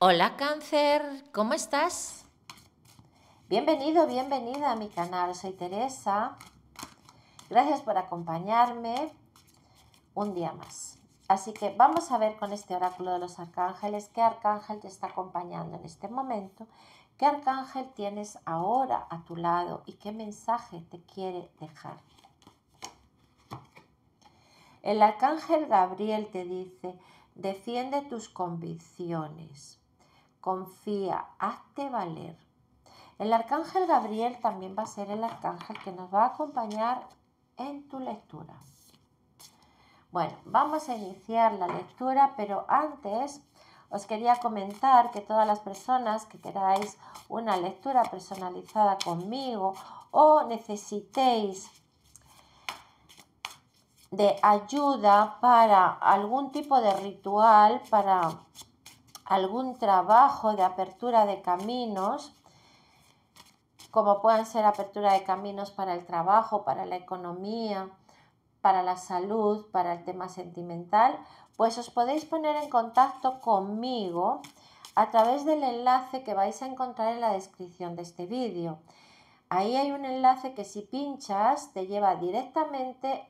Hola cáncer, ¿cómo estás? Bienvenido, bienvenida a mi canal, soy Teresa. Gracias por acompañarme un día más. Así que vamos a ver con este oráculo de los arcángeles qué arcángel te está acompañando en este momento, qué arcángel tienes ahora a tu lado y qué mensaje te quiere dejar. El arcángel Gabriel te dice, defiende tus convicciones, confía, hazte valer. El arcángel Gabriel también va a ser el arcángel que nos va a acompañar en tu lectura. Bueno, vamos a iniciar la lectura, pero antes os quería comentar que todas las personas que queráis una lectura personalizada conmigo o necesitéis de ayuda para algún tipo de ritual, para algún trabajo de apertura de caminos, como puedan ser apertura de caminos para el trabajo, para la economía, para la salud, para el tema sentimental, pues os podéis poner en contacto conmigo a través del enlace que vais a encontrar en la descripción de este vídeo. Ahí hay un enlace que si pinchas te lleva directamente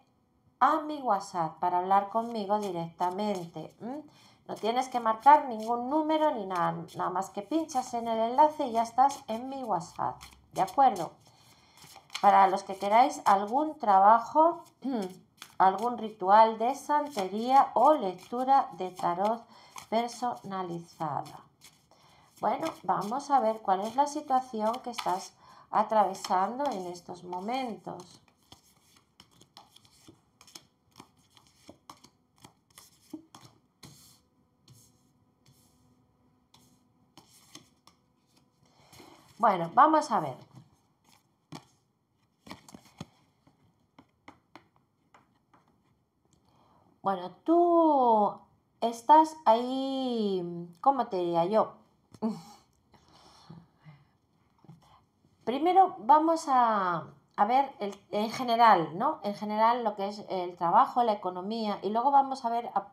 a mi WhatsApp para hablar conmigo directamente. No tienes que marcar ningún número ni nada, nada más que pinchas en el enlace y ya estás en mi WhatsApp. ¿De acuerdo? Para los que queráis algún trabajo, algún ritual de santería o lectura de tarot personalizada. Bueno, vamos a ver cuál es la situación que estás atravesando en estos momentos. Bueno, vamos a ver. Bueno, tú estás ahí, ¿cómo te diría yo? Primero vamos a, ver en general, ¿no? En general lo que es el trabajo, la economía, y luego vamos a ver, a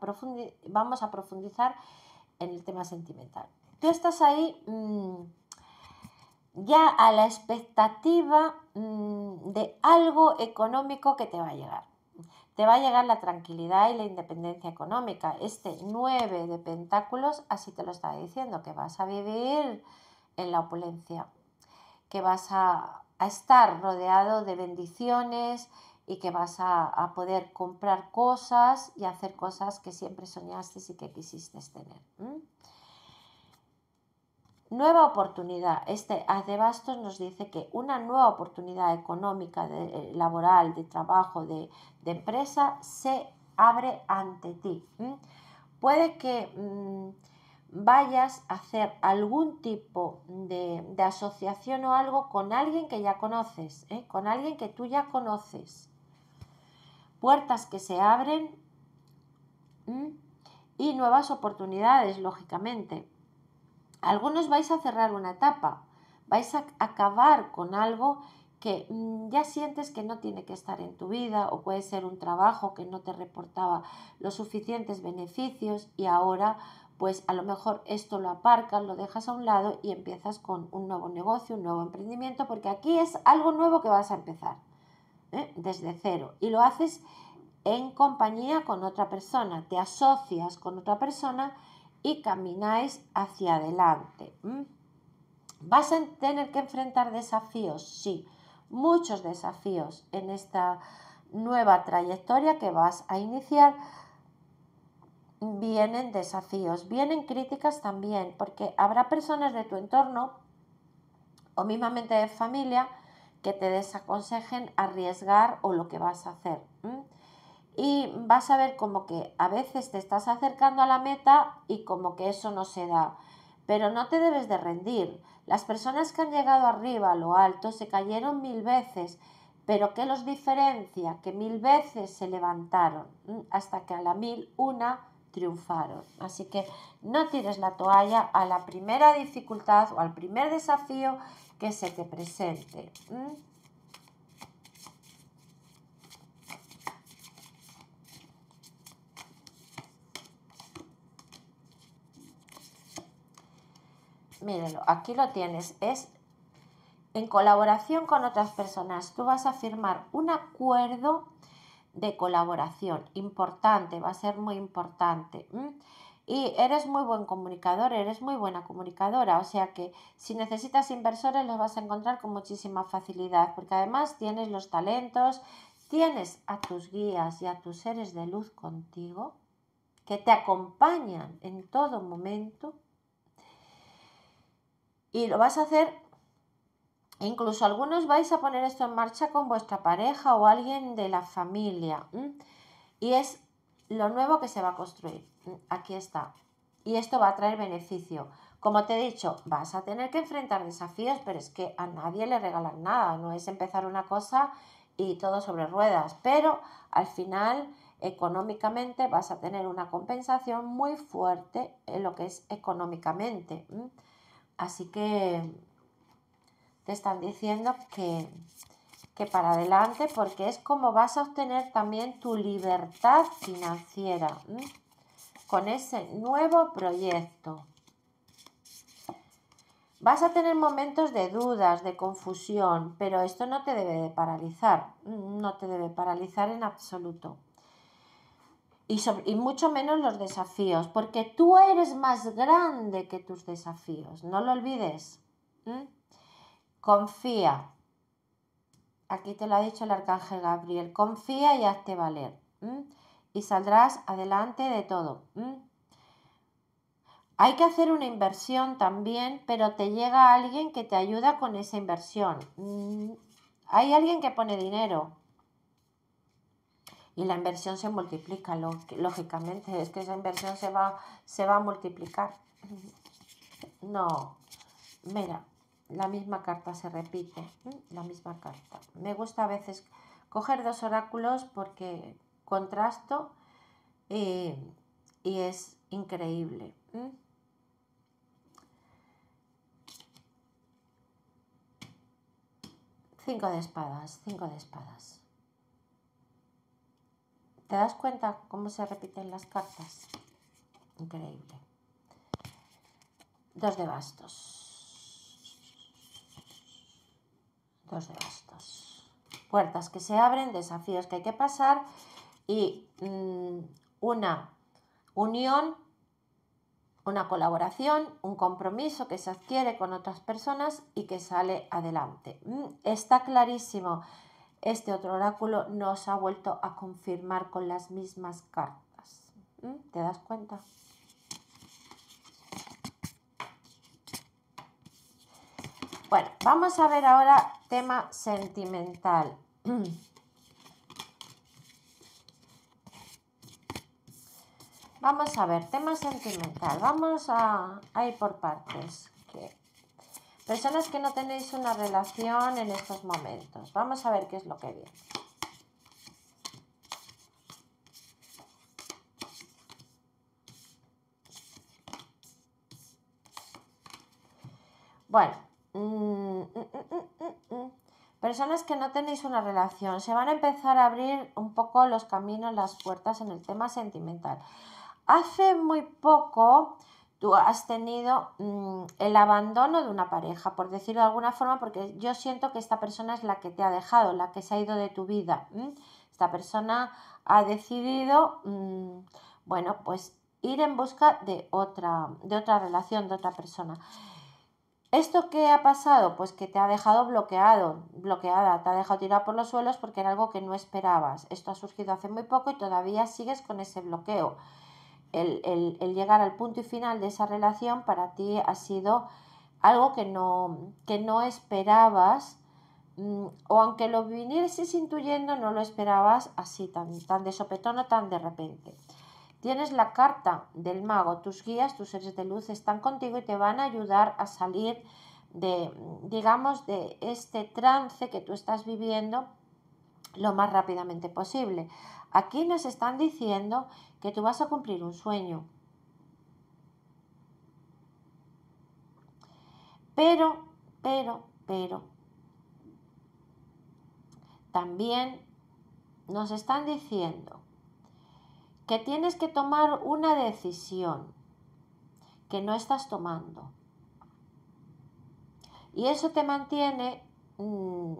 vamos a profundizar en el tema sentimental. Tú estás ahí... Mm, ya a la expectativa mm, de algo económico que te va a llegar. Te va a llegar la tranquilidad y la independencia económica. Este 9 de Pentáculos así te lo está diciendo, que vas a vivir en la opulencia, que vas a, estar rodeado de bendiciones y que vas a, poder comprar cosas y hacer cosas que siempre soñaste y que quisiste tener. Nueva oportunidad. Este haz de bastos nos dice que una nueva oportunidad económica, de, eh, laboral, de trabajo, de, empresa se abre ante ti. Puede que mm, vayas a hacer algún tipo de, asociación o algo con alguien que ya conoces, ¿eh? con alguien que tú ya conoces. Puertas que se abren y nuevas oportunidades, lógicamente. Algunos vais a cerrar una etapa, vais a acabar con algo que mm, ya sientes que no tiene que estar en tu vida o puede ser un trabajo que no te reportaba los suficientes beneficios y ahora pues a lo mejor esto lo aparcas, lo dejas a un lado y empiezas con un nuevo negocio, un nuevo emprendimiento, porque aquí es algo nuevo que vas a empezar ¿eh? desde cero y lo haces en compañía con otra persona, te asocias con otra persona y camináis hacia adelante. ¿Mm? ¿Vas a tener que enfrentar desafíos? Sí, muchos desafíos en esta nueva trayectoria que vas a iniciar. Vienen desafíos, vienen críticas también, porque habrá personas de tu entorno o mismamente de familia que te desaconsejen arriesgar o lo que vas a hacer. ¿Mm? y vas a ver como que a veces te estás acercando a la meta y como que eso no se da. Pero no te debes de rendir. Las personas que han llegado arriba, a lo alto, se cayeron mil veces, pero ¿qué los diferencia? Que mil veces se levantaron hasta que a la mil una triunfaron. Así que no tires la toalla a la primera dificultad o al primer desafío que se te presente. mírenlo, aquí lo tienes, es en colaboración con otras personas. Tú vas a firmar un acuerdo de colaboración, importante, va a ser muy importante. Y eres muy buen comunicador, eres muy buena comunicadora, o sea que si necesitas inversores los vas a encontrar con muchísima facilidad, porque además tienes los talentos, tienes a tus guías y a tus seres de luz contigo, que te acompañan en todo momento y lo vas a hacer, e incluso algunos vais a poner esto en marcha con vuestra pareja o alguien de la familia. Y es lo nuevo que se va a construir. Aquí está. Y esto va a traer beneficio. Como te he dicho, vas a tener que enfrentar desafíos, pero es que a nadie le regalan nada. No es empezar una cosa y todo sobre ruedas. Pero al final económicamente vas a tener una compensación muy fuerte en lo que es económicamente. Así que te están diciendo que, para adelante, porque es como vas a obtener también tu libertad financiera con ese nuevo proyecto. Vas a tener momentos de dudas, de confusión, pero esto no te debe de paralizar, no te debe paralizar en absoluto y, mucho menos los desafíos, porque tú eres más grande que tus desafíos, no lo olvides. Confía. Aquí te lo ha dicho el arcángel Gabriel, confía y hazte valer. Y saldrás adelante de todo. Hay que hacer una inversión también, pero te llega alguien que te ayuda con esa inversión. Hay alguien que pone dinero, y la inversión se multiplica, lógicamente, es que esa inversión se va, se va a multiplicar. No, mira, la misma carta se repite, la misma carta. Me gusta a veces coger dos oráculos porque contrasto eh, y es increíble. Cinco de espadas, cinco de espadas. ¿Te das cuenta cómo se repiten las cartas? Increíble. Dos de bastos. Dos de bastos. Puertas que se abren, desafíos que hay que pasar y mm, una unión, una colaboración, un compromiso que se adquiere con otras personas y que sale adelante. Mm, está clarísimo este otro oráculo nos ha vuelto a confirmar con las mismas cartas. ¿Mm? ¿Te das cuenta? Bueno, vamos a ver ahora tema sentimental. Vamos a ver, tema sentimental. Vamos a ir por partes. Personas que no tenéis una relación en estos momentos. Vamos a ver qué es lo que viene. Bueno, mm, mm, mm, personas que no tenéis una relación, se van a empezar a abrir un poco los caminos, las puertas en el tema sentimental. Hace muy poco tú has tenido mm, el abandono de una pareja, por decirlo de alguna forma, porque yo siento que esta persona es la que te ha dejado, la que se ha ido de tu vida. Esta persona ha decidido, mm, bueno, pues ir en busca de otra, de otra relación, de otra persona. ¿Esto qué ha pasado? Pues que te ha dejado bloqueado, bloqueada, te ha dejado tirado por los suelos porque era algo que no esperabas. Esto ha surgido hace muy poco y todavía sigues con ese bloqueo el, llegar al punto y final de esa relación para ti ha sido algo que no, que no esperabas mm, o aunque lo vinieses intuyendo no lo esperabas así tan, tan de sopetón o tan de repente. Tienes la carta del mago, tus guías, tus seres de luz están contigo y te van a ayudar a salir de, digamos, de este trance que tú estás viviendo lo más rápidamente posible. Aquí nos están diciendo que tú vas a cumplir un sueño. Pero, pero, pero, también nos están diciendo que tienes que tomar una decisión que no estás tomando. Y eso te mantiene mm,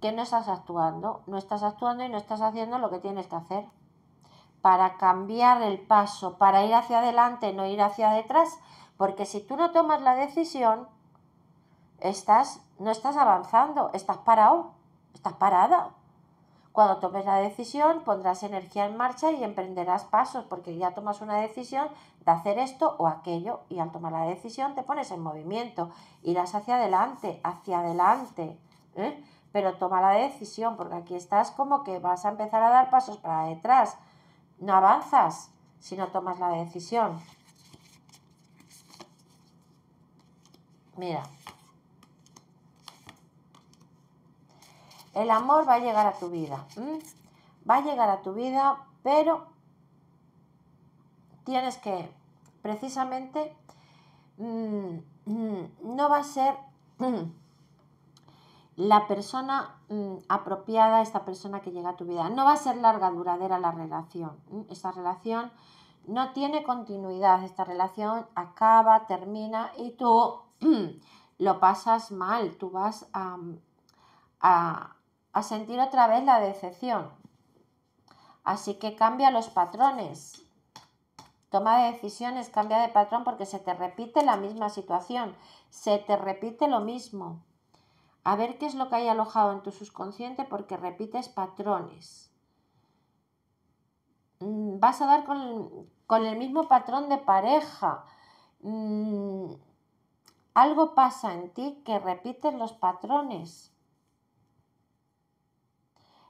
que no estás actuando, no estás actuando y no estás haciendo lo que tienes que hacer para cambiar el paso, para ir hacia adelante, no ir hacia detrás, porque si tú no tomas la decisión, estás, no estás avanzando, estás parado, estás parada. Cuando tomes la decisión, pondrás energía en marcha y emprenderás pasos, porque ya tomas una decisión de hacer esto o aquello, y al tomar la decisión te pones en movimiento, irás hacia adelante, hacia adelante. ¿eh? Pero toma la decisión, porque aquí estás como que vas a empezar a dar pasos para detrás, no avanzas si no tomas la decisión. Mira. El amor va a llegar a tu vida. Va a llegar a tu vida, pero tienes que, precisamente, mm, mm, no va a ser... la persona mm, apropiada, esta persona que llega a tu vida. No va a ser larga, duradera la relación. Esta relación no tiene continuidad, esta relación acaba, termina y tú lo pasas mal, tú vas a, a sentir otra vez la decepción. Así que cambia los patrones, Toma de decisiones, cambia de patrón porque se te repite la misma situación, se te repite lo mismo a ver qué es lo que hay alojado en tu subconsciente porque repites patrones. Mm, vas a dar con el, mismo patrón de pareja. Mm, algo pasa en ti que repites los patrones.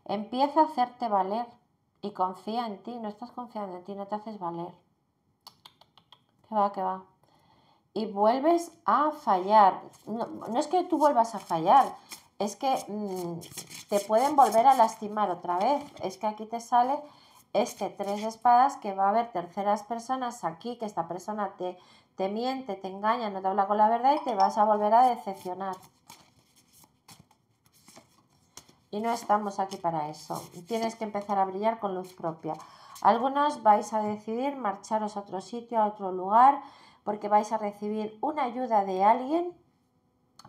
Empieza a hacerte valer y confía en ti. No estás confiando en ti, no te haces valer. ¿Qué va, qué va y vuelves a fallar. No, es que tú vuelvas a fallar, es que mm, te pueden volver a lastimar otra vez. Es que aquí te sale este tres de espadas que va a haber terceras personas aquí, que esta persona te, te miente, te engaña, no te habla con la verdad y te vas a volver a decepcionar. Y no estamos aquí para eso. Tienes que empezar a brillar con luz propia. Algunos vais a decidir marcharos a otro sitio, a otro lugar, porque vais a recibir una ayuda de alguien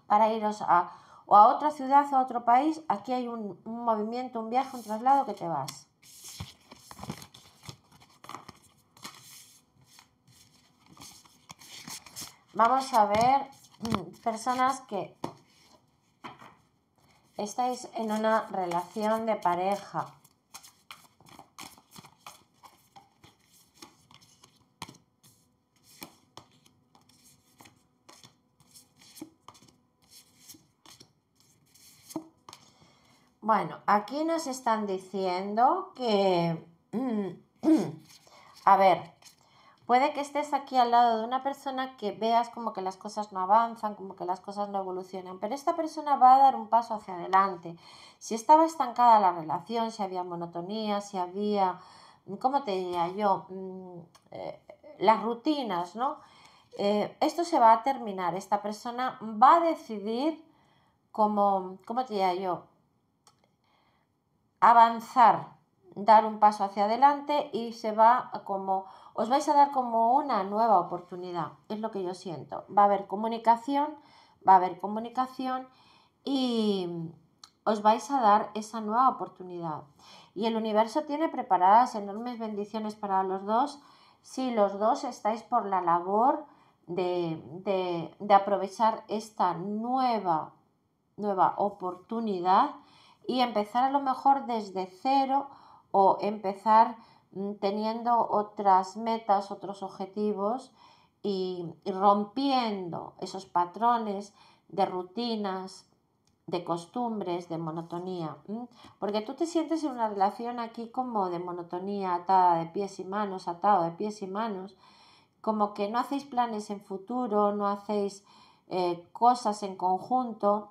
para iros a, o a otra ciudad o a otro país. Aquí hay un, un movimiento, un viaje, un traslado que te vas. Vamos a ver mm, personas que estáis en una relación de pareja Bueno, aquí nos están diciendo que, mm, a ver, puede que estés aquí al lado de una persona que veas como que las cosas no avanzan, como que las cosas no evolucionan, pero esta persona va a dar un paso hacia adelante. Si estaba estancada la relación, si había monotonía, si había, ¿cómo te diría yo? Mm, eh, las rutinas, ¿no? Eh, esto se va a terminar, esta persona va a decidir como, ¿cómo te diría yo? avanzar, dar un paso hacia adelante y se va como, os vais a dar como una nueva oportunidad, es lo que yo siento. Va a haber comunicación, va a haber comunicación y os vais a dar esa nueva oportunidad. Y el universo tiene preparadas enormes bendiciones para los dos si los dos estáis por la labor de, de, aprovechar esta nueva, nueva oportunidad y empezar a lo mejor desde cero o empezar mm, teniendo otras metas, otros objetivos y, rompiendo esos patrones de rutinas, de costumbres, de monotonía. Porque tú te sientes en una relación aquí como de monotonía, atada de pies y manos, atado de pies y manos, como que no hacéis planes en futuro, no hacéis eh, cosas en conjunto,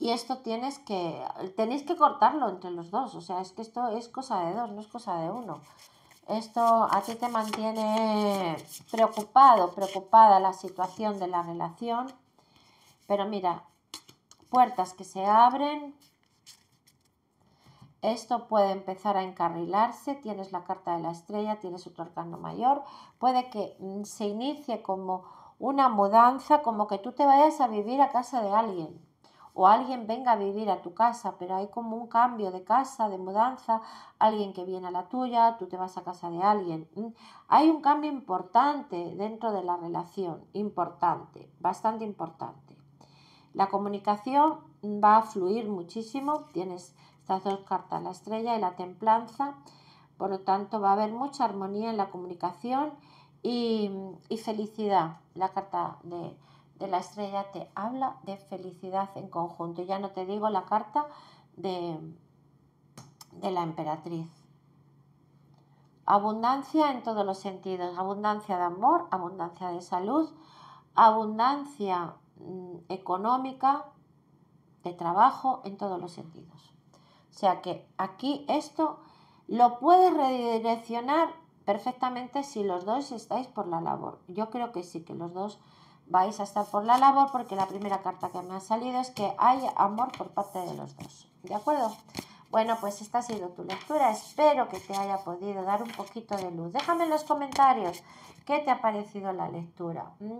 y esto tienes que, tenéis que cortarlo entre los dos, o sea, es que esto es cosa de dos, no es cosa de uno. Esto a ti te mantiene preocupado, preocupada la situación de la relación, pero mira, puertas que se abren, esto puede empezar a encarrilarse, tienes la carta de la estrella, tienes otro arcano mayor, puede que mm, se inicie como una mudanza, como que tú te vayas a vivir a casa de alguien o alguien venga a vivir a tu casa, pero hay como un cambio de casa, de mudanza, alguien que viene a la tuya, tú te vas a casa de alguien. Hay un cambio importante dentro de la relación, importante, bastante importante. La comunicación va a fluir muchísimo, tienes estas dos cartas, la estrella y la templanza, por lo tanto va a haber mucha armonía en la comunicación y, y felicidad, la carta de de la estrella te habla de felicidad en conjunto. Ya no te digo la carta de, de la emperatriz. Abundancia en todos los sentidos, abundancia de amor, abundancia de salud, abundancia mm, económica, de trabajo, en todos los sentidos. O sea que aquí esto lo puedes redireccionar perfectamente si los dos estáis por la labor. Yo creo que sí, que los dos vais a estar por la labor porque la primera carta que me ha salido es que hay amor por parte de los dos. ¿De acuerdo? Bueno, pues esta ha sido tu lectura. Espero que te haya podido dar un poquito de luz. Déjame en los comentarios qué te ha parecido la lectura. Mm.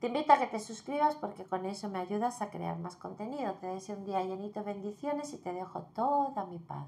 Te invito a que te suscribas porque con eso me ayudas a crear más contenido. Te deseo un día llenito de bendiciones y te dejo toda mi paz.